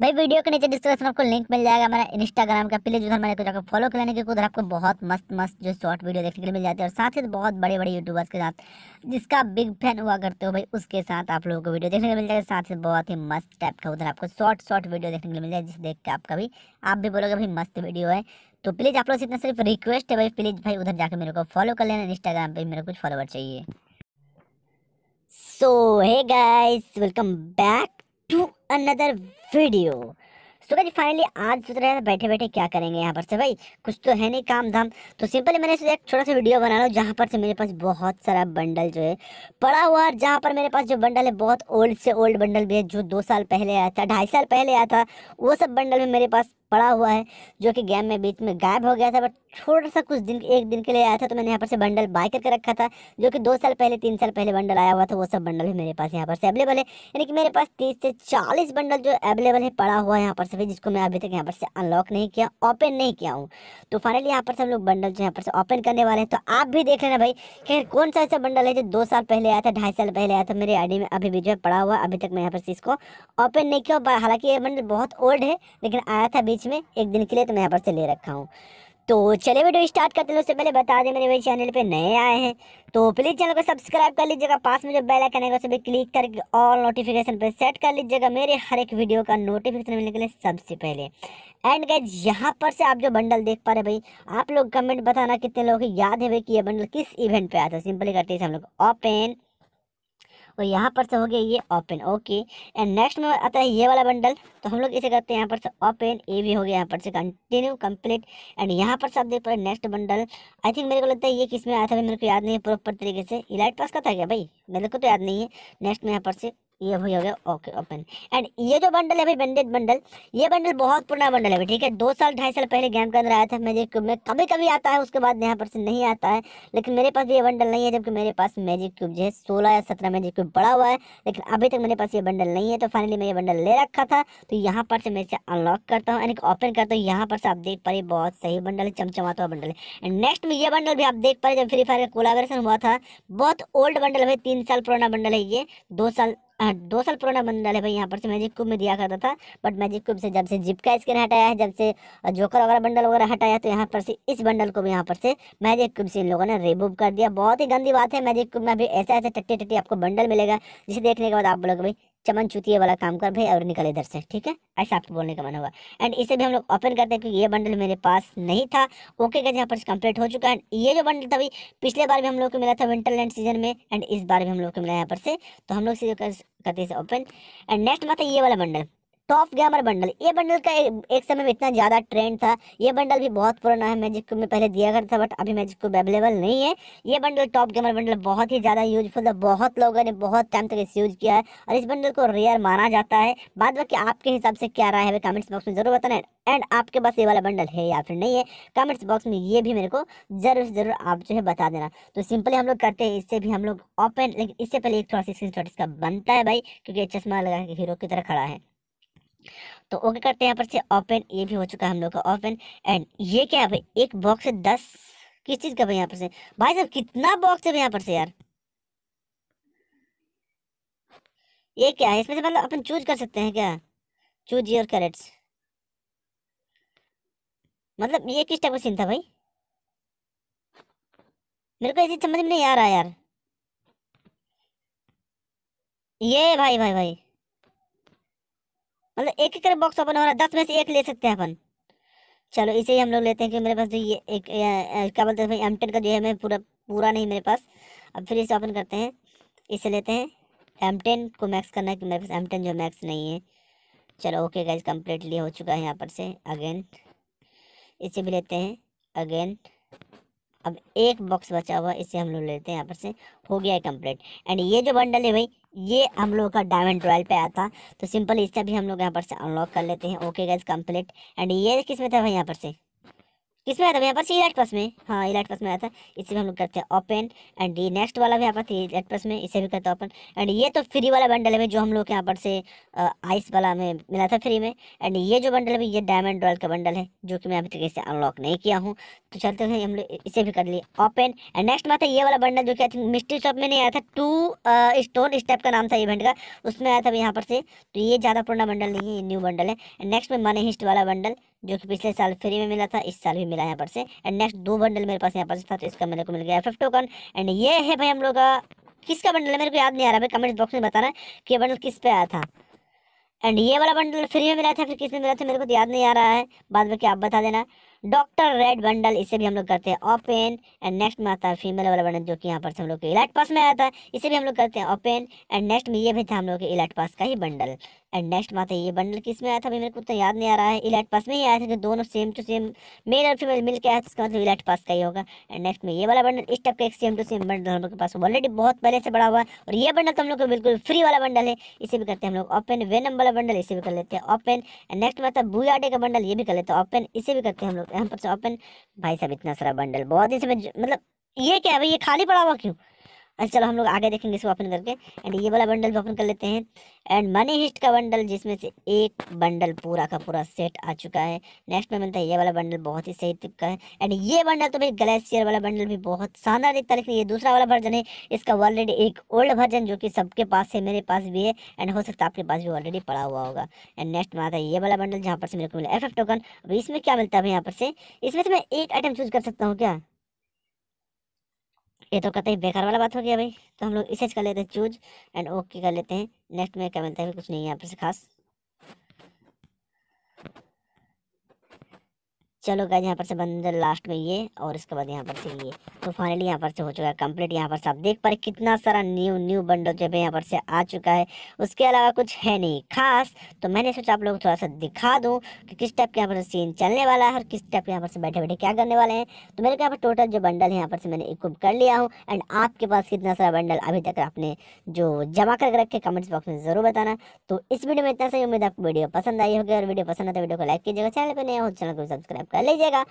भाई वीडियो के नीचे डिस्क्रिप्शन आपको लिंक मिल जाएगा मेरा इंस्टाग्राम का प्लीज उधर मैंने जाकर फॉलो लेने के उधर आपको बहुत मस्त मस्त जो शॉर्ट वीडियो देखने के लिए मिल जाती है और साथ ही बहुत बड़े बड़े यूट्यूबर्स के साथ जिसका बिग फैन हुआ करते हो भाई उसके साथ आप लोगों को वीडियो देखने के मिल जाएगा साथ ही बहुत ही मस्त टाइप का उधर आपको शॉर्ट शॉर्ट वीडियो देखने के लिए मिल जाएगा जिसे देख के आपका भी आप भी बोलोगे भाई मस्त वीडियो है तो प्लीज़ आप लोग से इतना सिर्फ रिक्वेस्ट है भाई प्लीज़ भाई उधर जाकर मेरे को फॉलो कर लेना इंस्टाग्राम पर मेरे कुछ फॉलोवर चाहिए सो है guys welcome back to another video so guys finally आज सोच रहे बैठे बैठे क्या करेंगे यहाँ पर से भाई कुछ तो है नहीं काम धाम तो सिंपली मैंने सोचा एक छोटा सा वीडियो बना लो जहाँ पर से मेरे पास बहुत सारा बंडल जो है पड़ा हुआ है जहाँ पर मेरे पास जो बंडल है बहुत ओल्ड से ओल्ड बंडल भी है जो दो साल पहले आया था ढाई साल पहले आया था वो सब बंडल में मेरे पास पड़ा हुआ है जो कि गेम में बीच में गायब हो गया था बट थोड़ा सा कुछ दिन एक दिन के लिए आया था तो मैंने यहाँ पर से बंडल बाय करके रखा था जो कि दो साल पहले तीन साल पहले बंडल आया हुआ था वो सब बंडल भी मेरे पास यहाँ पर से अवेलेबल है यानी कि मेरे पास तीस से चालीस बंडल जो अवेलेबल है पड़ा हुआ है यहाँ पर से जिसको मैं अभी तक यहाँ पर से अनलॉक नहीं किया ओपन नहीं किया हूँ तो फाइनली यहाँ पर से हम लोग बंडल जो यहाँ पर से ओपन करने वाले हैं तो आप भी देख लेना भाई खैर कौन सा ऐसा बंडल है जो दो साल पहले आया था ढाई साल पहले आया था मेरे आईडी में अभी भी जो है पड़ा हुआ अभी तक मैं यहाँ पर से इसको ओपन नहीं किया हालांकि ये बंडल बहुत ओल्ड है लेकिन आया था बीच बीच में एक दिन के लिए तो मैं यहाँ पर से ले रखा हूँ तो चले वीडियो स्टार्ट करते हैं उससे पहले बता दें मेरे वही चैनल पे नए आए हैं तो प्लीज़ चैनल को सब्सक्राइब कर लीजिएगा पास में जो बेल आइकन है उसे भी क्लिक करके ऑल नोटिफिकेशन पे सेट कर लीजिएगा मेरे हर एक वीडियो का नोटिफिकेशन मिलने के लिए सबसे पहले एंड गैज यहाँ पर से आप जो बंडल देख पा रहे भाई आप लोग कमेंट बताना कितने लोगों को याद है भाई कि यह बंडल किस इवेंट पर आया था सिंपली करते हैं हम लोग ओपन और तो यहाँ पर से तो हो गया ये ओपन ओके एंड नेक्स्ट में आता है ये वाला बंडल तो हम लोग इसे करते हैं यहाँ पर से ओपन ए भी हो गया यहाँ पर से कंटिन्यू कंप्लीट एंड यहाँ पर से आप देख पा रहे नेक्स्ट बंडल आई थिंक मेरे को लगता है ये किस में आया था मेरे को याद नहीं है प्रॉपर तरीके से इलाइट पास का था क्या भाई मेरे को तो याद नहीं है नेक्स्ट में यहाँ पर से ये भी हो गया ओके ओपन एंड ये जो बंडल है भाई बंडल ये बंडल बहुत पुराना बंडल है ठीक है दो साल ढाई साल पहले गेम के अंदर आया था मैजिक क्यूब में कभी कभी आता है उसके बाद यहाँ पर से नहीं आता है लेकिन मेरे पास भी ये बंडल नहीं है जबकि मेरे पास मैजिक क्यूब जो है सोलह या सत्रह मैजिक क्यूब बड़ा हुआ है लेकिन अभी तक मेरे पास ये बंडल नहीं है तो फाइनली मैं ये बंडल ले रखा था तो यहाँ पर से मैं इसे अनलॉक करता हूँ यानी ओपन करता हूँ यहाँ पर से आप देख पा रहे बहुत सही बंडल है चमचमाता हुआ बंडल है एंड नेक्स्ट में ये बंडल भी आप देख पा रहे जब फ्री फायर का कोलाबरेशन हुआ था बहुत ओल्ड बंडल है तीन साल पुराना बंडल है ये दो साल दो साल पुराना बन है भाई यहाँ पर से मैजिक क्यूब में दिया करता था बट मैजिक क्यूब से जब से जिप का स्किन हटाया है जब से जोकर वगैरह बंडल वगैरह हटाया तो यहाँ पर से इस बंडल को भी यहाँ पर से मैजिक क्यूब से इन लोगों ने रिमूव कर दिया बहुत ही गंदी बात है मैजिक क्यूब में अभी ऐसे ऐसे टट्टी टट्टी आपको बंडल मिलेगा जिसे देखने के बाद आप लोग भाई चमन चुतिए वाला काम कर भाई और निकल इधर से ठीक है ऐसा आपको बोलने का मन होगा एंड इसे भी हम लोग ओपन करते हैं क्योंकि ये बंडल मेरे पास नहीं था ओके गए यहाँ पर कंप्लीट हो चुका है एंड ये जो बंडल था भाई पिछले बार भी हम लोग को मिला था विंटरलैंड सीजन में एंड इस बार भी हम लोग को मिला यहाँ पर से तो हम लोग से करते हैं ओपन एंड नेक्स्ट है ये वाला बंडल टॉप गैमर बंडल ये बंडल का एक, समय में इतना ज़्यादा ट्रेंड था ये बंडल भी बहुत पुराना है मैजिक को मैं पहले दिया करता था बट अभी मैजिक को अवेलेबल नहीं है ये बंडल टॉप गैमर बंडल बहुत ही ज़्यादा यूजफुल था बहुत लोगों ने बहुत टाइम तक इसे यूज किया है और इस बंडल को रेयर माना जाता है बाद बाकी आपके हिसाब से क्या राय है कमेंट्स बॉक्स में जरूर बताना एंड आपके पास ये वाला बंडल है या फिर नहीं है कमेंट्स बॉक्स में ये भी मेरे को जरूर से जरूर आप जो है बता देना तो सिंपली हम लोग करते हैं इससे भी हम लोग ओपन लेकिन इससे पहले एक थोड़ा सा स्क्रीन इसका बनता है भाई क्योंकि चश्मा लगा के हीरो की तरह खड़ा है तो ओके करते हैं यहाँ पर से ओपन ये भी हो चुका है हम लोग का ओपन एंड ये क्या है भाई एक बॉक्स है दस किस चीज़ का भाई यहाँ पर से भाई साहब कितना बॉक्स है यहाँ पर से यार ये क्या है इसमें से मतलब अपन चूज कर सकते हैं क्या चूज योर कैरेट्स मतलब ये किस टाइप का सीन था भाई मेरे को ऐसी समझ में नहीं आ रहा यार ये भाई भाई भाई भाई मतलब एक एक बॉक्स ओपन हो रहा है दस में से एक ले सकते हैं अपन चलो इसे ही हम लोग लेते हैं क्योंकि मेरे पास जो ये एक क्या बोलते हैं एम टेन का जो है मैं पूरा पूरा नहीं मेरे पास अब फिर इसे ओपन करते हैं इसे लेते हैं एम टेन को मैक्स करना है कि मेरे पास एम टेन जो मैक्स नहीं है चलो ओके गाइज कम्प्लीटली हो चुका है यहाँ पर से अगेन इसे भी लेते हैं अगेन अब एक बॉक्स बचा हुआ इसे हम लोग लेते हैं यहाँ पर से हो गया है कम्प्लीट एंड ये जो बंडल है भाई ये हम लोग का डायमंड रॉयल पे आया था तो सिंपल इसका भी हम लोग यहाँ पर से अनलॉक कर लेते हैं ओके गाइज कम्प्लीट एंड ये किस में था भाई यहाँ पर से किसमें आया था यहाँ पर इलेक्ट प्लस में हाँ इलेक्ट प्लस में आया था इसे भी हम लोग करते हैं ओपन एंड ये नेक्स्ट वाला भी यहाँ पर इलेक्ट प्लस में इसे भी करते हैं ओपन एंड ये तो फ्री वाला बंडल है जो हम लोग के यहाँ पर से आइस वाला में मिला था फ्री में एंड ये जो बंडल है ये डायमंड रॉयल का बंडल है जो कि मैं अभी तक इसे अनलॉक नहीं किया हूँ तो चलते हैं हम लोग इसे भी कर लिए ओपन एंड नेक्स्ट में आता ये वाला बंडल जो कि आई थिंक मिस्ट्री शॉप में नहीं आया था टू स्टोन स्टेप का नाम था इवेंट का उसमें आया था यहाँ पर से तो ये ज़्यादा पुराना बंडल नहीं है ये न्यू बंडल है एंड नेक्स्ट में मनी हिस्ट वाला बंडल जो कि पिछले साल फ्री में मिला था इस साल भी मिला है यहाँ पर से एंड नेक्स्ट दो बंडल मेरे पास यहाँ पर था तो इसका मेरे को मिल गया एफ टोकन एंड ये है भाई हम लोग का किसका बंडल है मेरे को याद नहीं आ रहा भाई कमेंट बॉक्स में बताना कि बंडल किस पे आया था एंड ये वाला बंडल फ्री में मिला था फिर किस में मिला था मेरे को तो याद नहीं आ रहा है बाद में आप बता देना डॉक्टर रेड बंडल इसे भी हम लोग करते हैं ओपन एंड नेक्स्ट में आता है फीमेल वाला बंडल जो कि यहाँ पर से हम लोग के इलाइट पास में आया था इसे भी हम लोग करते हैं ओपन एंड नेक्स्ट में ये भी था हम लोग के इलाइट पास का ही बंडल एंड नेक्स्ट बात है ये बंडल किस में आया था मेरे को तो याद नहीं आ रहा है इलाइट पास में ही आया था दोनों सेम टू सेम मेल और फीमेल मिल के आया था इसका मतलब इलाइट पास का ही होगा एंड नेक्स्ट में ये वाला बंडल इस टाइप का एक सेम टू सेम बंडल हम लोग के पास ऑलरेडी बहुत पहले से बड़ा हुआ है और ये बंडल तो हम लोग को बिल्कुल फ्री वाला बंडल है इसे भी करते हैं हम लोग ओपन वेनम वाला बंडल इसे भी कर लेते हैं ओपन एंड नेक्स्ट में आता है का बंडल ये भी कर लेते हैं ओपन इसे भी करते हैं हम लोग यहाँ पर ओपन तो भाई साहब इतना सारा बंडल बहुत ही मतलब ये क्या है भाई ये खाली पड़ा हुआ क्यों अच्छा चलो हम लोग आगे देखेंगे इसको ओपन करके एंड ये वाला बंडल भी ओपन कर लेते हैं एंड मनी हिस्ट का बंडल जिसमें से एक बंडल पूरा का पूरा सेट आ चुका है नेक्स्ट में मिलता है ये वाला बंडल बहुत ही सही टिप का है एंड ये बंडल तो भाई ग्लेशियर वाला बंडल भी बहुत शानदार दिखता है लेकिन ये दूसरा वाला वर्जन है इसका ऑलरेडी एक ओल्ड वर्जन जो कि सबके पास है मेरे पास भी है एंड हो सकता है आपके पास भी ऑलरेडी पड़ा हुआ होगा एंड नेक्स्ट में आता है ये वाला बंडल जहाँ पर से मेरे को मिला एफ एफ टोकन अभी इसमें क्या मिलता है यहाँ पर से इसमें से मैं एक आइटम चूज कर सकता हूँ क्या ये तो कतई बेकार वाला बात हो गया भाई तो हम लोग इसे कर लेते हैं चूज एंड ओके कर लेते हैं नेक्स्ट में क्या बनता है कुछ नहीं है यहाँ पर से खास चलो गए यहाँ पर से बंदर लास्ट में ये और इसके बाद यहाँ पर से ये तो फाइनली यहाँ पर से हो चुका है कंप्लीट यहाँ पर से आप देख पा रहे कितना सारा न्यू न्यू बंडल जो है यहाँ पर से आ चुका है उसके अलावा कुछ है नहीं खास तो मैंने सोचा आप लोग थोड़ा सा दिखा दूँ कि किस टाइप के यहाँ पर सीन चलने वाला है और किस टाइप के यहाँ पर से बैठे बैठे क्या करने वाले हैं तो मेरे यहाँ पर टोटल जो बंडल है यहाँ पर से मैंने इक्विप कर लिया हूँ एंड आपके पास कितना सारा बंडल अभी तक आपने जो जमा करके रखे कमेंट्स बॉक्स में ज़रूर बताना तो इस वीडियो में इतना सही उम्मीद आपको वीडियो पसंद आई होगी और वीडियो पसंद आता है वीडियो तो को लाइक कीजिएगा चैनल पर नया हो चैनल को सब्सक्राइब कर कर लीजिएगा